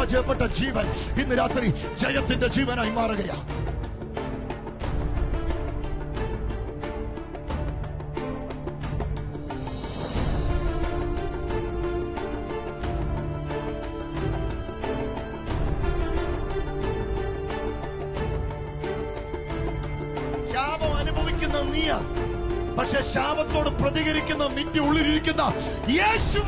പരാജയപ്പെട്ട ജീവൻ ഇന്ന് രാത്രി ജയത്തിന്റെ ജീവനായി മാറുകയാണ് ശാപം അനുഭവിക്കുന്ന നീയാ പക്ഷെ ശാപത്തോട് പ്രതികരിക്കുന്ന നിന്റെ ഉള്ളിലിരിക്കുന്ന യേശു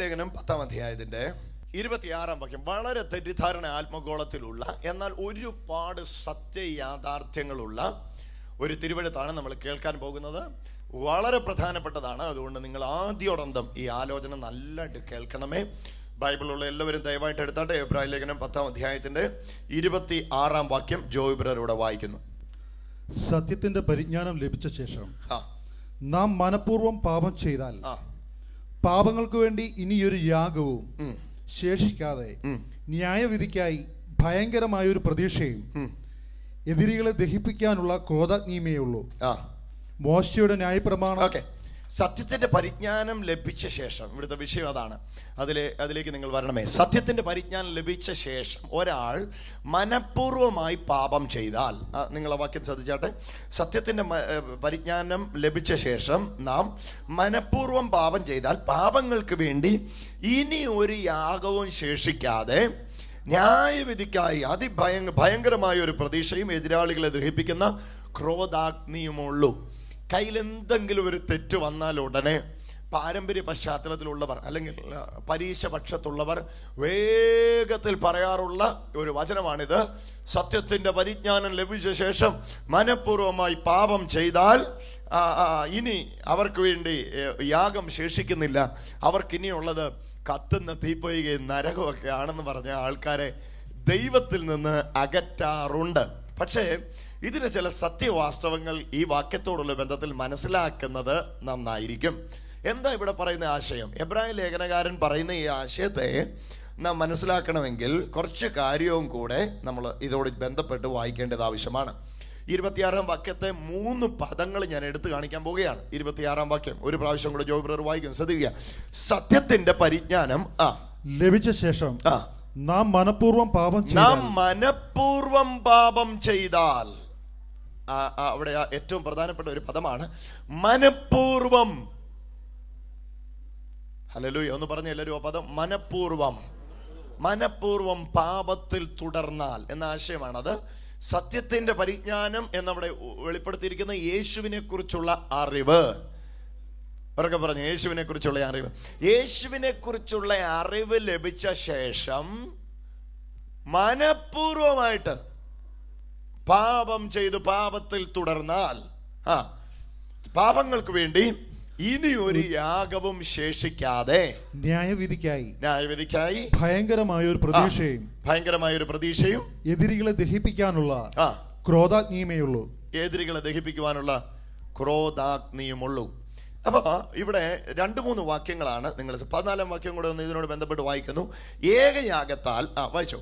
ലേഖനം പത്താം അധ്യായത്തിന്റെ ഇരുപത്തിയാറാം വാക്യം വളരെ തെറ്റിദ്ധാരണ ആത്മഗോളത്തിലുള്ള എന്നാൽ ഒരുപാട് സത്യ യാഥാർത്ഥ്യങ്ങളുള്ള ഒരു തിരുവഴുത്താണ് നമ്മൾ കേൾക്കാൻ പോകുന്നത് വളരെ പ്രധാനപ്പെട്ടതാണ് അതുകൊണ്ട് നിങ്ങൾ ആദ്യോടന്തം ഈ ആലോചന നല്ലതായിട്ട് കേൾക്കണമേ ബൈബിളുള്ള എല്ലാവരും ദയവായിട്ട് എടുത്താട്ടെ എബ്രാഹിം ലേഖനം പത്താം അധ്യായത്തിൻ്റെ ഇരുപത്തി ആറാം വാക്യം ജോയിബ്രൂടെ വായിക്കുന്നു സത്യത്തിന്റെ പരിജ്ഞാനം ലഭിച്ച ശേഷം നാം മനഃപൂർവ്വം പാപം ചെയ്താൽ പാപങ്ങൾക്ക് വേണ്ടി ഇനിയൊരു യാഗവും ശേഷിക്കാതെ ന്യായവിധിക്കായി ഭയങ്കരമായ ഒരു പ്രതീക്ഷയും എതിരികളെ ദഹിപ്പിക്കാനുള്ള ക്രോധാഗ്നിയുമേ ഉള്ളൂ മോശയുടെ ന്യായപ്രമാണം സത്യത്തിൻ്റെ പരിജ്ഞാനം ലഭിച്ച ശേഷം ഇവിടുത്തെ വിഷയം അതാണ് അതിലെ അതിലേക്ക് നിങ്ങൾ വരണമേ സത്യത്തിൻ്റെ പരിജ്ഞാനം ലഭിച്ച ശേഷം ഒരാൾ മനഃപൂർവ്വമായി പാപം ചെയ്താൽ നിങ്ങൾ ആ വാക്യം ശ്രദ്ധിച്ചാട്ടെ സത്യത്തിൻ്റെ പരിജ്ഞാനം ലഭിച്ച ശേഷം നാം മനഃപൂർവ്വം പാപം ചെയ്താൽ പാപങ്ങൾക്ക് വേണ്ടി ഇനി ഒരു യാഗവും ശേഷിക്കാതെ ന്യായവിധിക്കായി അതിഭയ ഭയങ്കരമായ ഒരു പ്രതീക്ഷയും എതിരാളികളെ ദ്രഹിപ്പിക്കുന്ന ക്രോധാഗ്നിയുമുള്ളൂ കയ്യിൽ എന്തെങ്കിലും ഒരു തെറ്റ് വന്നാൽ ഉടനെ പാരമ്പര്യ പശ്ചാത്തലത്തിലുള്ളവർ അല്ലെങ്കിൽ പരീക്ഷ പക്ഷത്തുള്ളവർ വേഗത്തിൽ പറയാറുള്ള ഒരു വചനമാണിത് സത്യത്തിന്റെ പരിജ്ഞാനം ലഭിച്ച ശേഷം മനഃപൂർവമായി പാപം ചെയ്താൽ ഇനി അവർക്ക് വേണ്ടി യാഗം ശേഷിക്കുന്നില്ല അവർക്കിനിയുള്ളത് കത്തുന്ന തീപ്പൊയ്കയും നരകമൊക്കെ ആണെന്ന് പറഞ്ഞ ആൾക്കാരെ ദൈവത്തിൽ നിന്ന് അകറ്റാറുണ്ട് പക്ഷേ ഇതിന് ചില സത്യവാസ്തവങ്ങൾ ഈ വാക്യത്തോടുള്ള ബന്ധത്തിൽ മനസ്സിലാക്കുന്നത് നന്നായിരിക്കും എന്താ ഇവിടെ പറയുന്ന ആശയം എബ്രാഹിം ലേഖനകാരൻ പറയുന്ന ഈ ആശയത്തെ നാം മനസ്സിലാക്കണമെങ്കിൽ കുറച്ച് കാര്യവും കൂടെ നമ്മൾ ഇതോട് ബന്ധപ്പെട്ട് വായിക്കേണ്ടത് ആവശ്യമാണ് ഇരുപത്തിയാറാം വാക്യത്തെ മൂന്ന് പദങ്ങൾ ഞാൻ എടുത്തു കാണിക്കാൻ പോവുകയാണ് ഇരുപത്തിയാറാം വാക്യം ഒരു പ്രാവശ്യം കൂടെ ജോബ് വായിക്കും ശ്രദ്ധിക്കുക സത്യത്തിന്റെ പരിജ്ഞാനം ആ ലഭിച്ച ശേഷം ആ നാം മനഃപൂർവ്വം പാപം നാം മനഃപൂർവം പാപം ചെയ്താൽ അവിടെ ഏറ്റവും പ്രധാനപ്പെട്ട ഒരു പദമാണ് മനഃപൂർവം ഹലലൂയ ഒന്ന് പറഞ്ഞ എല്ലാവരും ആ പദം മനഃപൂർവം മനഃപൂർവം പാപത്തിൽ തുടർന്നാൽ എന്ന ആശയമാണത് സത്യത്തിന്റെ പരിജ്ഞാനം എന്നവിടെ വെളിപ്പെടുത്തിയിരിക്കുന്ന യേശുവിനെ കുറിച്ചുള്ള അറിവ് അവരൊക്കെ പറഞ്ഞു യേശുവിനെ കുറിച്ചുള്ള അറിവ് യേശുവിനെ കുറിച്ചുള്ള അറിവ് ലഭിച്ച ശേഷം മനഃപൂർവമായിട്ട് പാപം ചെയ്ത് പാപത്തിൽ തുടർന്നാൽ ആ പാപങ്ങൾക്ക് വേണ്ടി ഇനി ഒരു യാഗവും ശേഷിക്കാതെ ന്യായവിധിക്കായി ന്യായവിധിക്കായി ഭയങ്കരമായ ഒരു പ്രതീക്ഷയും ഭയങ്കരമായ ഒരു പ്രതീക്ഷയും എതിരികളെ ദഹിപ്പിക്കാനുള്ള ക്രോധാഗ്നിയുമേ ഉള്ളൂ എതിരികളെ ദഹിപ്പിക്കുവാനുള്ള ക്രോധാഗ്നിയുമുള്ളൂ അപ്പോൾ ഇവിടെ രണ്ട് മൂന്ന് വാക്യങ്ങളാണ് നിങ്ങൾ പതിനാലാം വാക്യം കൂടെ ഒന്ന് ഇതിനോട് ബന്ധപ്പെട്ട് വായിക്കുന്നു ഏകയാഗത്താൽ ആ വായിച്ചോ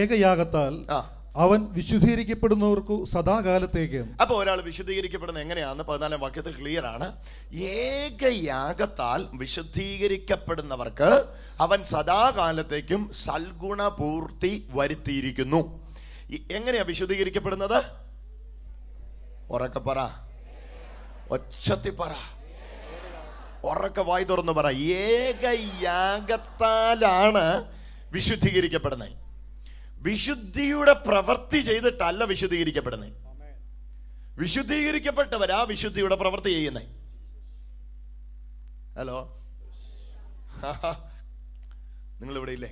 ഏകയാഗത്താൽ ആ അവൻ വിശുദ്ധീകരിക്കപ്പെടുന്നവർക്ക് സദാകാലത്തേക്ക് അപ്പോൾ ഒരാൾ വിശുദ്ധീകരിക്കപ്പെടുന്നത് എങ്ങനെയാണെന്ന് പതിനാലാം വാക്യത്തിൽ ക്ലിയർ ആണ് ഏകയാഗത്താൽ വിശുദ്ധീകരിക്കപ്പെടുന്നവർക്ക് അവൻ സദാകാലത്തേക്കും സൽഗുണപൂർത്തി വരുത്തിയിരിക്കുന്നു എങ്ങനെയാ വിശുദ്ധീകരിക്കപ്പെടുന്നത് ഉറക്കെ പറ ഒച്ചത്തി പറ ഉറക്കെ വായി തുറന്നു പറ ഏകയാഗത്താലാണ് വിശുദ്ധീകരിക്കപ്പെടുന്നത് വിശുദ്ധിയുടെ പ്രവൃത്തി ചെയ്തിട്ടല്ല വിശുദ്ധീകരിക്കപ്പെടുന്നത് വിശുദ്ധീകരിക്കപ്പെട്ടവരാ വിശുദ്ധിയുടെ പ്രവൃത്തി ചെയ്യുന്നത് ഹലോ നിങ്ങൾ ഇവിടെ ഇല്ലേ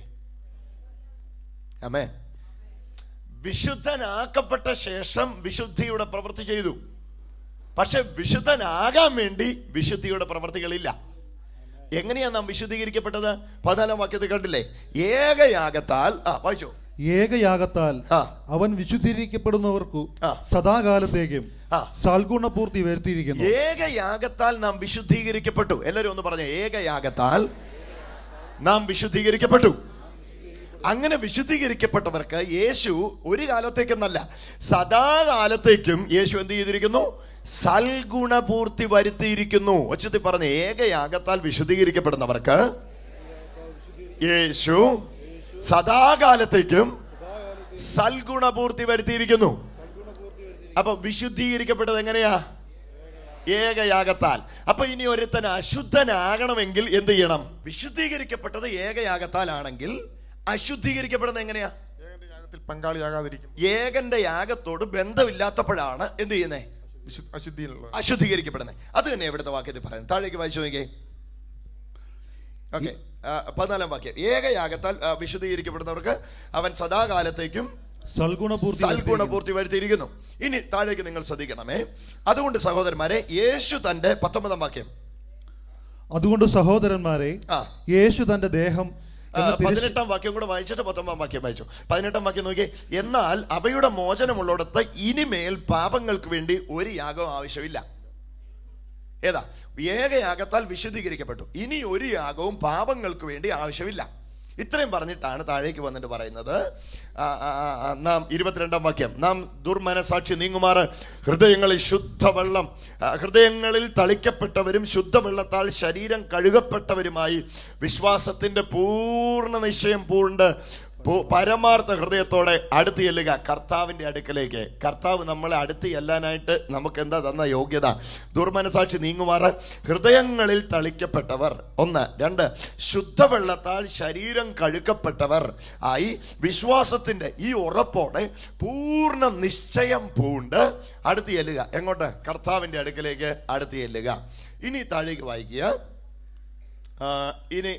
അമ്മേ വിശുദ്ധനാക്കപ്പെട്ട ശേഷം വിശുദ്ധിയുടെ പ്രവൃത്തി ചെയ്തു പക്ഷെ വിശുദ്ധനാകാൻ വേണ്ടി വിശുദ്ധിയുടെ പ്രവൃത്തികളില്ല എങ്ങനെയാണ് നാം വിശുദ്ധീകരിക്കപ്പെട്ടത് പതിനാലാം വാക്യത്തിൽ കണ്ടില്ലേ ഏകയാകത്താൽ ആ വായിച്ചോ ഏകയാഗത്താൽ അവൻ വിശുദ്ധീകരിക്കപ്പെടുന്നവർക്കു സദാകാലത്തേക്കും സൽഗുണപൂർത്തി വരുത്തിയിരിക്കുന്നു ഏകയാഗത്താൽ നാം വിശുദ്ധീകരിക്കപ്പെട്ടു എല്ലാവരും ഒന്ന് പറഞ്ഞ ഏകയാഗത്താൽ നാം വിശുദ്ധീകരിക്കപ്പെട്ടു അങ്ങനെ വിശുദ്ധീകരിക്കപ്പെട്ടവർക്ക് യേശു ഒരു കാലത്തേക്കെന്നല്ല സദാകാലത്തേക്കും യേശു എന്ത് ചെയ്തിരിക്കുന്നു സൽഗുണപൂർത്തി വരുത്തിയിരിക്കുന്നു ഒച്ചത്തിൽ പറഞ്ഞ ഏകയാഗത്താൽ വിശുദ്ധീകരിക്കപ്പെടുന്നവർക്ക് യേശു സദാകാലത്തേക്കും സൽഗുണപൂർത്തി വരുത്തിയിരിക്കുന്നു അപ്പൊ വിശുദ്ധീകരിക്കപ്പെട്ടത് എങ്ങനെയാ ഏകയാകത്താൽ അപ്പൊ ഇനി ഒരുത്തൻ അശുദ്ധനാകണമെങ്കിൽ എന്ത് ചെയ്യണം വിശുദ്ധീകരിക്കപ്പെട്ടത് ആണെങ്കിൽ അശുദ്ധീകരിക്കപ്പെടുന്നത് എങ്ങനെയാ ഏകന്റെ യാഗത്തോട് ബന്ധമില്ലാത്തപ്പോഴാണ് എന്ത് ചെയ്യുന്നേ അശുദ്ധീകരിക്കപ്പെടുന്നത് അത് തന്നെ ഇവിടുത്തെ വാക്യത്തിൽ പറയുന്നത് താഴേക്ക് വായിച്ചു നോക്കിയേ പതിനാലാം വാക്യം ഏകയാഗത്താൽ വിശദീകരിക്കപ്പെടുന്നവർക്ക് അവൻ സദാകാലത്തേക്കും സൽഗുണപൂർത്തി സൽഗുണപൂർത്തി വരുത്തിയിരിക്കുന്നു ഇനി താഴേക്ക് നിങ്ങൾ ശ്രദ്ധിക്കണമേ അതുകൊണ്ട് സഹോദരന്മാരെ യേശു തന്റെ പത്തൊമ്പതാം വാക്യം അതുകൊണ്ട് സഹോദരന്മാരെ യേശു തന്റെ ദേഹം പതിനെട്ടാം വാക്യം കൂടെ വായിച്ചിട്ട് പത്തൊമ്പതാം വാക്യം വായിച്ചു പതിനെട്ടാം വാക്യം നോക്കി എന്നാൽ അവയുടെ മോചനമുള്ളിടത്ത് ഇനിമേൽ പാപങ്ങൾക്ക് വേണ്ടി ഒരു യാഗം ആവശ്യമില്ല ഏതാ ഏകയാഗത്താൽ വിശദീകരിക്കപ്പെട്ടു ഇനി ഒരു യാഗവും പാപങ്ങൾക്ക് വേണ്ടി ആവശ്യമില്ല ഇത്രയും പറഞ്ഞിട്ടാണ് താഴേക്ക് വന്നിട്ട് പറയുന്നത് നാം ഇരുപത്തിരണ്ടാം വാക്യം നാം ദുർമനസാക്ഷി നീങ്ങുമാർ ഹൃദയങ്ങളിൽ ശുദ്ധവെള്ളം ഹൃദയങ്ങളിൽ തളിക്കപ്പെട്ടവരും ശുദ്ധവെള്ളത്താൽ ശരീരം കഴുകപ്പെട്ടവരുമായി വിശ്വാസത്തിൻ്റെ പൂർണ്ണ നിശ്ചയം പൂണ്ട് പരമാർത്ഥ ഹൃദയത്തോടെ അടുത്ത് ചെല്ലുക കർത്താവിൻ്റെ അടുക്കലേക്ക് കർത്താവ് നമ്മളെ അടുത്ത് ചെല്ലാനായിട്ട് നമുക്ക് എന്താ തന്ന യോഗ്യത ദുർമനസാക്ഷി നീങ്ങുമാറ് ഹൃദയങ്ങളിൽ തളിക്കപ്പെട്ടവർ ഒന്ന് രണ്ട് ശുദ്ധവെള്ളത്താൽ ശരീരം കഴുകപ്പെട്ടവർ ആയി വിശ്വാസത്തിൻ്റെ ഈ ഉറപ്പോടെ പൂർണ്ണ നിശ്ചയം പൂണ്ട് അടുത്ത് ചെല്ലുക എങ്ങോട്ട് കർത്താവിൻ്റെ അടുക്കലേക്ക് അടുത്ത് ചെല്ലുക ഇനി താഴേക്ക് വായിക്കുക ഇനി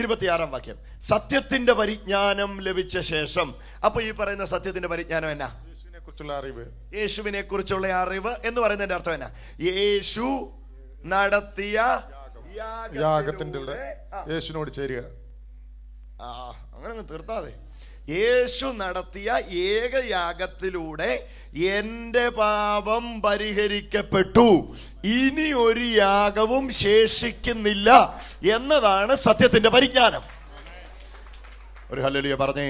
ഇരുപത്തിയാറാം വാക്യം സത്യത്തിന്റെ പരിജ്ഞാനം ലഭിച്ച ശേഷം അപ്പൊ ഈ പറയുന്ന സത്യത്തിന്റെ പരിജ്ഞാനം എന്നാ കുറിച്ചുള്ള അറിവ് യേശുവിനെ കുറിച്ചുള്ള അറിവ് എന്ന് പറയുന്നതിന്റെ അർത്ഥം എന്നാ യേശു നടത്തിയ യാഗത്തിന്റെ യേശുവിനോട് ചേരുക ആ അങ്ങനെ തീർത്താതെ യേശു നടത്തിയ ഏകയാഗത്തിലൂടെ എൻ്റെ പാപം പരിഹരിക്കപ്പെട്ടു ഇനി ഒരു യാഗവും ശേഷിക്കുന്നില്ല എന്നതാണ് സത്യത്തിന്റെ പരിജ്ഞാനം ഒരു ഹല്ലലിയ പറഞ്ഞേ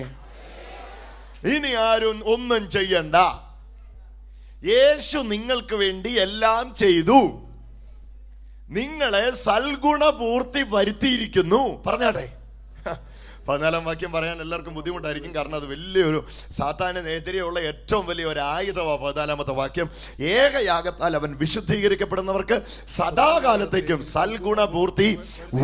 ഇനി ആരും ഒന്നും ചെയ്യണ്ട യേശു നിങ്ങൾക്ക് വേണ്ടി എല്ലാം ചെയ്തു നിങ്ങളെ സൽഗുണപൂർത്തി വരുത്തിയിരിക്കുന്നു പറഞ്ഞാട്ടെ പതിനാലാം വാക്യം പറയാൻ എല്ലാവർക്കും ബുദ്ധിമുട്ടായിരിക്കും കാരണം അത് വലിയൊരു സാത്താന് നേതിരെയുള്ള ഏറ്റവും വലിയ ഒരു ആയുധമാണ് പതിനാലാമത്തെ വാക്യം ഏകയാഗത്താൽ അവൻ വിശുദ്ധീകരിക്കപ്പെടുന്നവർക്ക് സദാകാലത്തേക്കും സൽഗുണപൂർത്തി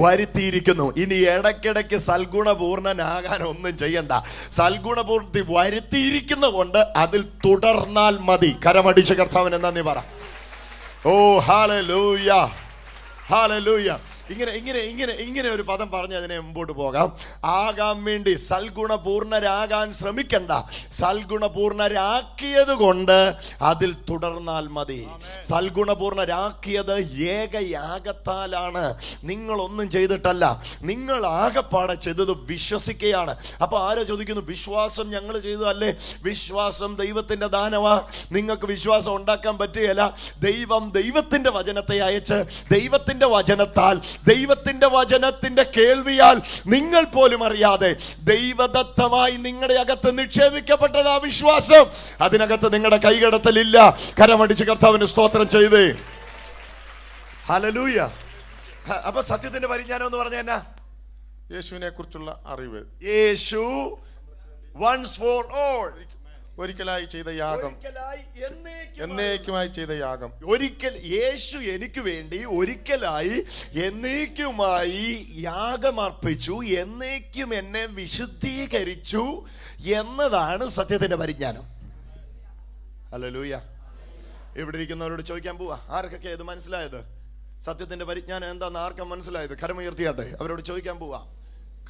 വരുത്തിയിരിക്കുന്നു ഇനി ഇടയ്ക്കിടയ്ക്ക് സൽഗുണപൂർണനാകാൻ ഒന്നും ചെയ്യണ്ട സൽഗുണപൂർത്തി വരുത്തിയിരിക്കുന്ന കൊണ്ട് അതിൽ തുടർന്നാൽ മതി കരമടിച്ച കർത്താവിന് എന്താ നീ പറ ഓ ഹാലലൂയ ഹാലലൂയ ഇങ്ങനെ ഇങ്ങനെ ഇങ്ങനെ ഇങ്ങനെ ഒരു പദം പറഞ്ഞ് അതിനെ മുമ്പോട്ട് പോകാം ആകാൻ വേണ്ടി സൽഗുണപൂർണരാകാൻ ശ്രമിക്കണ്ട സൽഗുണപൂർണരാക്കിയത് കൊണ്ട് അതിൽ തുടർന്നാൽ മതി സൽഗുണപൂർണരാക്കിയത് ഏകയാഗത്താലാണ് നിങ്ങളൊന്നും ചെയ്തിട്ടല്ല നിങ്ങൾ ആകപ്പാടെ ചെയ്തത് വിശ്വസിക്കുകയാണ് അപ്പോൾ ആരോ ചോദിക്കുന്നു വിശ്വാസം ഞങ്ങൾ അല്ലേ വിശ്വാസം ദൈവത്തിന്റെ ദാനമാ നിങ്ങൾക്ക് വിശ്വാസം ഉണ്ടാക്കാൻ പറ്റുകയല്ല ദൈവം ദൈവത്തിന്റെ വചനത്തെ അയച്ച് ദൈവത്തിന്റെ വചനത്താൽ ദൈവത്തിന്റെ വചനത്തിന്റെ കേൾവിയാൽ നിങ്ങൾ പോലും അറിയാതെ ദൈവദത്തമായി നിങ്ങളുടെ അകത്ത് നിക്ഷേപിക്കപ്പെട്ടത് ആ വിശ്വാസം അതിനകത്ത് നിങ്ങളുടെ കൈകടത്തലില്ല കരമടിച്ച് കർത്താവിന് സ്തോത്രം ചെയ്തേ ഹലലൂയ അപ്പൊ സത്യത്തിന്റെ പരിജ്ഞാനം എന്ന് പറഞ്ഞ എന്നാ യേശുവിനെ കുറിച്ചുള്ള അറിവ് യേശു വൺസ് ഫോർ ഓൾ ഒരിക്കലായി ചെയ്ത യാഗം എന്നേക്കുമായി ചെയ്ത യാഗം ഒരിക്കൽ യേശു എനിക്ക് വേണ്ടി ഒരിക്കലായി എന്നേക്കുമായി യാഗമർപ്പിച്ചു എന്നേക്കും എന്നെ വിശുദ്ധീകരിച്ചു എന്നതാണ് സത്യത്തിന്റെ പരിജ്ഞാനം ഹലോ ലൂയ ഇവിടെ ഇരിക്കുന്നവരോട് ചോദിക്കാൻ പോവാ ആർക്കൊക്കെ ഇത് മനസ്സിലായത് സത്യത്തിന്റെ പരിജ്ഞാനം എന്താന്ന് ആർക്കും മനസ്സിലായത് കരമുയർത്തിയാട്ടെ അവരോട് ചോദിക്കാൻ പോവാ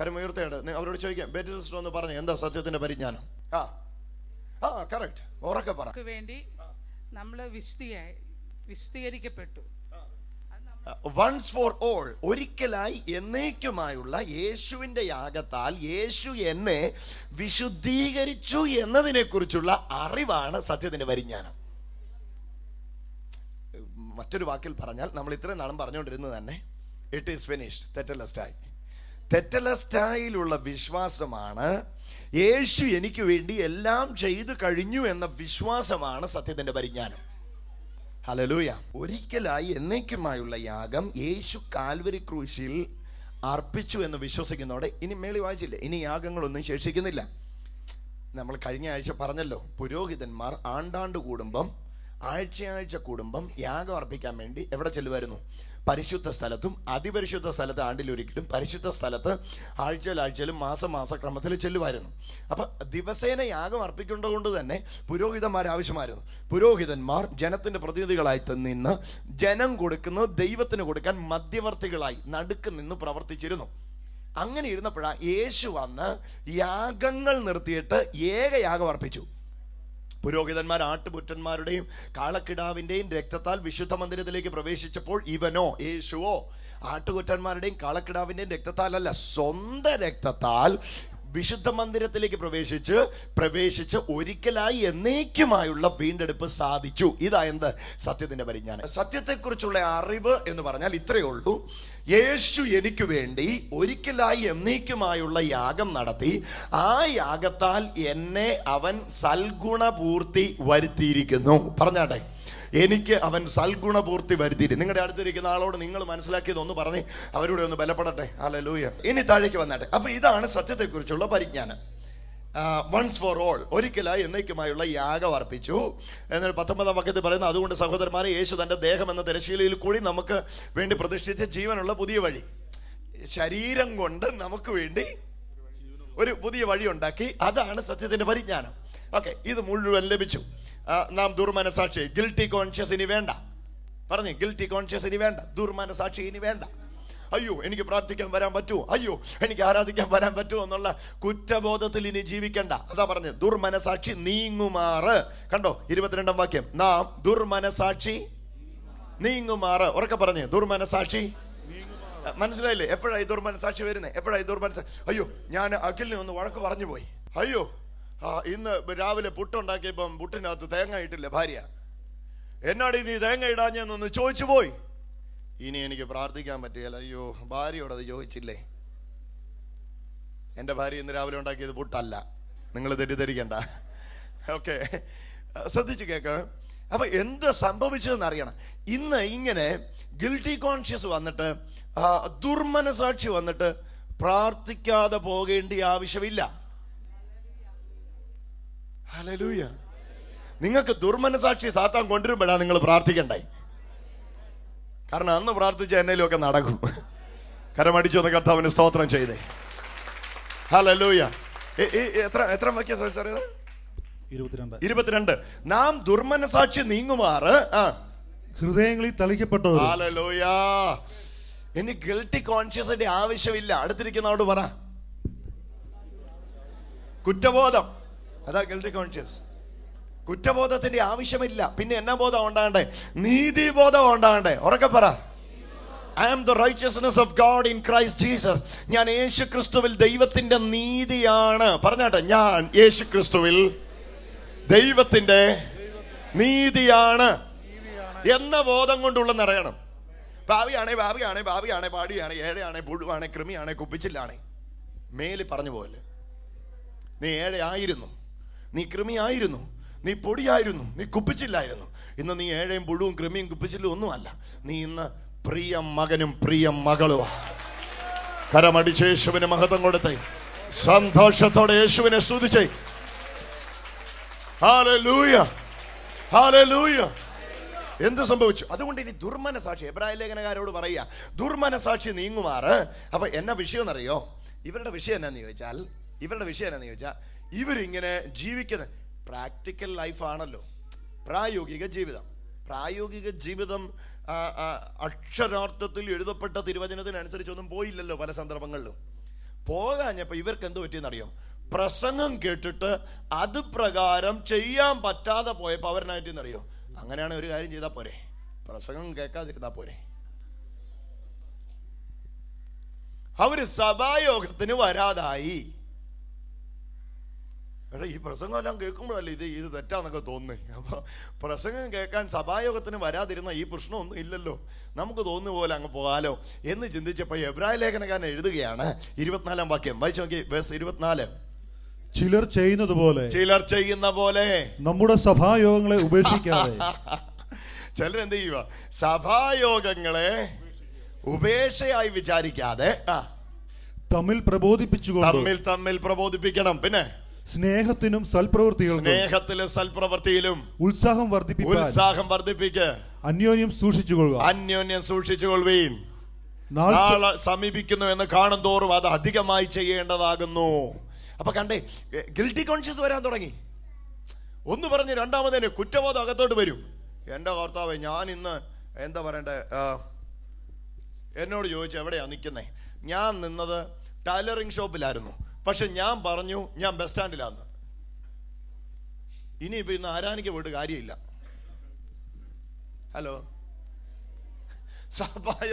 കരമുയർത്തിയാട്ടെ അവരോട് ചോദിക്കാം സിസ്റ്റർ എന്ന് പറഞ്ഞു എന്താ സത്യത്തിന്റെ പരിജ്ഞാനം ആ ആ നമ്മൾ വൺസ് ഫോർ ഓൾ ഒരിക്കലായി എന്നേക്കുമായുള്ള യേശുവിന്റെ യാഗത്താൽ യേശു എന്നെ വിശുദ്ധീകരിച്ചു എന്നതിനെക്കുറിച്ചുള്ള അറിവാണ് സത്യത്തിന്റെ പരിജ്ഞാനം മറ്റൊരു വാക്കിൽ പറഞ്ഞാൽ നമ്മൾ ഇത്രയും നാളും പറഞ്ഞുകൊണ്ടിരുന്നത് തന്നെ ഇറ്റ് ഈസ് ഫിനിഷ്ഡ് തെറ്റലസ്റ്റായി തെറ്റലസ്റ്റായിലുള്ള വിശ്വാസമാണ് യേശു എനിക്ക് വേണ്ടി എല്ലാം ചെയ്തു കഴിഞ്ഞു എന്ന വിശ്വാസമാണ് സത്യത്തിൻ്റെ പരിജ്ഞാനം ഹലലൂയ ഒരിക്കലായി എന്നേക്കുമായുള്ള യാഗം യേശു കാൽവരി ക്രൂശിൽ അർപ്പിച്ചു എന്ന് വിശ്വസിക്കുന്നതോടെ ഇനി മേളി വായിച്ചില്ല ഇനി യാഗങ്ങളൊന്നും ശേഷിക്കുന്നില്ല നമ്മൾ കഴിഞ്ഞ ആഴ്ച പറഞ്ഞല്ലോ പുരോഹിതന്മാർ ആണ്ടാണ്ട് കൂടുമ്പം ആഴ്ചയാഴ്ച കൂടുമ്പം യാഗം അർപ്പിക്കാൻ വേണ്ടി എവിടെ ചെല്ലുമായിരുന്നു പരിശുദ്ധ സ്ഥലത്തും അതിപരിശുദ്ധ സ്ഥലത്ത് ആണ്ടിലൊരിക്കലും പരിശുദ്ധ സ്ഥലത്ത് ആഴ്ചയിൽ ആഴ്ചയിലും മാസം മാസക്രമത്തിൽ ചെല്ലുമായിരുന്നു അപ്പം ദിവസേന യാഗം കൊണ്ട് തന്നെ പുരോഹിതന്മാർ ആവശ്യമായിരുന്നു പുരോഹിതന്മാർ ജനത്തിൻ്റെ പ്രതിനിധികളായി നിന്ന് ജനം കൊടുക്കുന്നത് ദൈവത്തിന് കൊടുക്കാൻ മധ്യവർത്തികളായി നടുക്ക് നിന്ന് പ്രവർത്തിച്ചിരുന്നു അങ്ങനെ ഇരുന്നപ്പോഴാണ് യേശു വന്ന് യാഗങ്ങൾ നിർത്തിയിട്ട് ഏക യാഗം അർപ്പിച്ചു പുരോഹിതന്മാർ ആട്ടുപുറ്റന്മാരുടെയും കാളക്കിടാവിൻ്റെയും രക്തത്താൽ വിശുദ്ധ മന്ദിരത്തിലേക്ക് പ്രവേശിച്ചപ്പോൾ ഇവനോ യേശുവോ ആട്ടുകുറ്റന്മാരുടെയും കാളക്കിടാവിൻ്റെയും രക്തത്താലല്ല സ്വന്തം രക്തത്താൽ വിശുദ്ധ മന്ദിരത്തിലേക്ക് പ്രവേശിച്ച് പ്രവേശിച്ച് ഒരിക്കലായി എന്നേക്കുമായുള്ള വീണ്ടെടുപ്പ് സാധിച്ചു ഇതാ സത്യത്തിന്റെ പരിജ്ഞാനം സത്യത്തെക്കുറിച്ചുള്ള അറിവ് എന്ന് പറഞ്ഞാൽ ഇത്രയേ ഉള്ളൂ യേശു എനിക്ക് വേണ്ടി ഒരിക്കലായി എന്നേക്കുമായുള്ള യാഗം നടത്തി ആ യാഗത്താൽ എന്നെ അവൻ സൽഗുണപൂർത്തി വരുത്തിയിരിക്കുന്നു പറഞ്ഞാട്ടെ എനിക്ക് അവൻ സൽഗുണപൂർത്തി വരുത്തിയിട്ട് നിങ്ങളുടെ അടുത്തിരിക്കുന്ന ആളോട് നിങ്ങൾ മനസ്സിലാക്കിയത് ഒന്ന് പറഞ്ഞ് അവരുടെ ഒന്ന് ബലപ്പെടട്ടെ അല്ല ലൂയ ഇനി താഴേക്ക് വന്നാട്ടെ അപ്പോൾ ഇതാണ് സത്യത്തെക്കുറിച്ചുള്ള പരിജ്ഞാനം വൺസ് ഫോർ ഓൾ ഒരിക്കലായി എന്നേക്കുമായുള്ള യാഗം അർപ്പിച്ചു എന്നാൽ പത്തൊമ്പതാം വക്കത്തിൽ പറയുന്ന അതുകൊണ്ട് സഹോദരന്മാരെ യേശു തൻ്റെ ദേഹം എന്ന തിരശീലയിൽ കൂടി നമുക്ക് വേണ്ടി പ്രതിഷ്ഠിച്ച ജീവനുള്ള പുതിയ വഴി ശരീരം കൊണ്ട് നമുക്ക് വേണ്ടി ഒരു പുതിയ വഴി ഉണ്ടാക്കി അതാണ് സത്യത്തിൻ്റെ പരിജ്ഞാനം ഓക്കെ ഇത് മുഴുവൻ ലഭിച്ചു നാം ദുർമനസാക്ഷി ഗിൽറ്റി കോൺഷ്യസ് ഇനി വേണ്ട പറഞ്ഞു ഗിൽറ്റി കോൺഷ്യസ് ഇനി വേണ്ട ദുർമനസാക്ഷി ഇനി വേണ്ട അയ്യോ എനിക്ക് പ്രാർത്ഥിക്കാൻ വരാൻ പറ്റുമോ അയ്യോ എനിക്ക് ആരാധിക്കാൻ വരാൻ പറ്റുമോ എന്നുള്ള കുറ്റബോധത്തിൽ ഇനി ജീവിക്കണ്ട അതാ പറഞ്ഞത് ദുർമനസാക്ഷി നീങ്ങുമാറ് കണ്ടോ ഇരുപത്തിരണ്ടാം വാക്യം നാം ദുർമനസാക്ഷി നീങ്ങുമാറ് ഉറക്കെ പറഞ്ഞേ ദുർമനസാക്ഷി മനസ്സിലായില്ലേ എപ്പോഴായി ദുർമനസാക്ഷി വരുന്നത് എപ്പോഴായി ദുർമനസാക്ഷി അയ്യോ ഞാൻ അഖിലിനെ ഒന്ന് വഴക്ക് പറഞ്ഞു പോയി അയ്യോ ആ ഇന്ന് രാവിലെ പുട്ടുണ്ടാക്കിയപ്പം പുട്ടിനകത്ത് തേങ്ങ ഇട്ടില്ല ഭാര്യ എന്നാടി നീ തേങ്ങ ഇടാഞ്ഞെന്നൊന്ന് ചോദിച്ചു പോയി ഇനി എനിക്ക് പ്രാർത്ഥിക്കാൻ പറ്റിയല്ല അയ്യോ ഭാര്യയോട് അത് ചോദിച്ചില്ലേ എൻ്റെ ഭാര്യ ഇന്ന് രാവിലെ ഉണ്ടാക്കിയത് പുട്ടല്ല നിങ്ങൾ തെറ്റിദ്ധരിക്കണ്ട ഓക്കെ ശ്രദ്ധിച്ചു കേക്ക് അപ്പൊ എന്ത് സംഭവിച്ചതെന്ന് അറിയണം ഇന്ന് ഇങ്ങനെ ഗിൽറ്റി കോൺഷ്യസ് വന്നിട്ട് ദുർമനസാക്ഷി വന്നിട്ട് പ്രാർത്ഥിക്കാതെ പോകേണ്ട ആവശ്യമില്ല ഹലലൂയ നിങ്ങൾക്ക് ദുർമനസാക്ഷി സാത്താൻ കൊണ്ടുവരുമ്പോഴാണ് നിങ്ങൾ പ്രാർത്ഥിക്കണ്ടായി കാരണം അന്ന് പ്രാർത്ഥിച്ച ഒക്കെ നടക്കും കരമടിച്ചു വന്ന കർത്താവിന് സ്തോത്രം ചെയ്തേ ഹലലൂയ എത്ര എത്ര വാക്യ സാറിയത് ഇരുപത്തിരണ്ട് നാം ദുർമനസാക്ഷി നീങ്ങുമാറ് ഹൃദയങ്ങളിൽ തളിക്കപ്പെട്ടു ഹലലൂയാ ഇനി ഗിൽട്ടി കോൺഷ്യസിന്റെ ആവശ്യമില്ല അടുത്തിരിക്കുന്നവരോട് പറ കുറ്റബോധം അതാ ഗിൽഡ് കോൺഷ്യസ് കുറ്റബോധത്തിന്റെ ആവശ്യമില്ല പിന്നെ എന്നാ ബോധം ഉണ്ടാകണ്ടേ ബോധം ഉണ്ടാകണ്ടേ ഉറക്കെ പറ I am the righteousness of God in Christ Jesus ഞാൻ യേശു ക്രിസ്തുവിൽ ദൈവത്തിന്റെ നീതിയാണ് പറഞ്ഞാട്ടെ ഞാൻ യേശു ക്രിസ്തുവിൽ ദൈവത്തിന്റെ നീതിയാണ് എന്ന ബോധം കൊണ്ടുള്ള നിറയണം ഭാവിയാണേ ഭാവിയാണേ ഭാവിയാണേ പാടിയാണേ ഏഴയാണേ പുഴുവാണേ കൃമിയാണേ കുപ്പിച്ചില്ലാണേ മേലിൽ പറഞ്ഞു പോലെ നീ ഏഴയായിരുന്നു നീ കൃമിയായിരുന്നു നീ പൊടിയായിരുന്നു നീ കുപ്പിച്ചില്ലായിരുന്നു ഇന്ന് നീ ഏഴയും പുഴുവും കൃമിയും കുപ്പിച്ചില്ലും ഒന്നുമല്ല നീ ഇന്ന് പ്രിയ മകനും പ്രിയ മകളും കരമടിച്ച് യേശുവിന് മഹത്വം കൊടുത്തേ സന്തോഷത്തോടെ യേശുവിനെ സ്തുതിച്ചേ എന്ത് സംഭവിച്ചു അതുകൊണ്ട് ഇനി ദുർമനസാക്ഷി ലേഖനകാരോട് പറയുക ദുർമനസാക്ഷി നീങ്ങുമാറ് അപ്പൊ എന്നാ വിഷയം എന്നറിയോ ഇവരുടെ വിഷയം എന്നാന്ന് ചോദിച്ചാൽ ഇവരുടെ വിഷയം എന്നാന്ന് ചോദിച്ചാൽ ഇവരിങ്ങനെ ജീവിക്കുന്ന പ്രാക്ടിക്കൽ ലൈഫാണല്ലോ പ്രായോഗിക ജീവിതം പ്രായോഗിക ജീവിതം അക്ഷരാർത്ഥത്തിൽ എഴുതപ്പെട്ട തിരുവചനത്തിനനുസരിച്ചൊന്നും പോയില്ലല്ലോ പല സന്ദർഭങ്ങളിലും പോകാഞ്ഞപ്പോൾ ഇവർക്ക് എന്ത് പറ്റിയെന്നറിയോ പ്രസംഗം കേട്ടിട്ട് അത് പ്രകാരം ചെയ്യാൻ പറ്റാതെ പോയപ്പോൾ അവരനായിട്ടെന്നറിയോ അങ്ങനെയാണ് ഒരു കാര്യം ചെയ്താൽ പോരെ പ്രസംഗം കേൾക്കാതിരുന്നാൽ പോരെ അവര് സഭായോഗത്തിന് വരാതായി പക്ഷേ ഈ പ്രസംഗമെല്ലാം കേൾക്കുമ്പോഴല്ലേ ഇത് ഇത് തെറ്റാന്നൊക്കെ തോന്നുന്നത് അപ്പോൾ പ്രസംഗം കേൾക്കാൻ സഭായോഗത്തിന് വരാതിരുന്ന ഈ പ്രശ്നമൊന്നും ഇല്ലല്ലോ നമുക്ക് തോന്നുന്ന പോലെ അങ്ങ് പോകാലോ എന്ന് ചിന്തിച്ചപ്പോൾ എബ്രായ ലേഖനക്കാരൻ എഴുതുകയാണ് ഇരുപത്തിനാലാം വാക്യം വായിച്ചു നോക്കി വേസ് ഇരുപത്തിനാല് ചിലർ ചെയ്യുന്നത് പോലെ ചിലർ ചെയ്യുന്ന പോലെ നമ്മുടെ സഭായോഗങ്ങളെ ഉപേക്ഷിക്കാതെ ചിലർ എന്ത് ചെയ്യുക സഭായോഗങ്ങളെ ഉപേക്ഷയായി വിചാരിക്കാതെ തമ്മിൽ പ്രബോധിപ്പിച്ചു തമ്മിൽ തമ്മിൽ പ്രബോധിപ്പിക്കണം പിന്നെ സ്നേഹത്തിനും സൽപ്രവൃത്തികളും സ്നേഹത്തിലും സൽപ്രവൃത്തിയിലും ഉത്സാഹം വർദ്ധിപ്പിക്കുക ഉത്സാഹം വർദ്ധിപ്പിക്കുക അന്യോന്യം കൊള്ളുക അന്യോന്യം സൂക്ഷിച്ചുകൊള്ളുകയും നാളെ സമീപിക്കുന്നു എന്ന് കാണും തോറും അത് അധികമായി ചെയ്യേണ്ടതാകുന്നു അപ്പൊ കണ്ടേ ഗിൽറ്റി കോൺഷ്യസ് വരാൻ തുടങ്ങി ഒന്ന് പറഞ്ഞ് രണ്ടാമതേന് കുറ്റബോധം അകത്തോട്ട് വരും എന്റെ കർത്താവ് ഞാൻ ഇന്ന് എന്താ പറയണ്ടേ എന്നോട് ചോദിച്ചു എവിടെയാ നിൽക്കുന്നേ ഞാൻ നിന്നത് ടൈലറിംഗ് ഷോപ്പിലായിരുന്നു പക്ഷെ ഞാൻ പറഞ്ഞു ഞാൻ ബസ് സ്റ്റാൻഡിലാന്ന് ഇനിയിപ്പോ ഇന്ന് ആരാനിക്ക് പോയിട്ട് കാര്യമില്ല ഹലോ സഭായ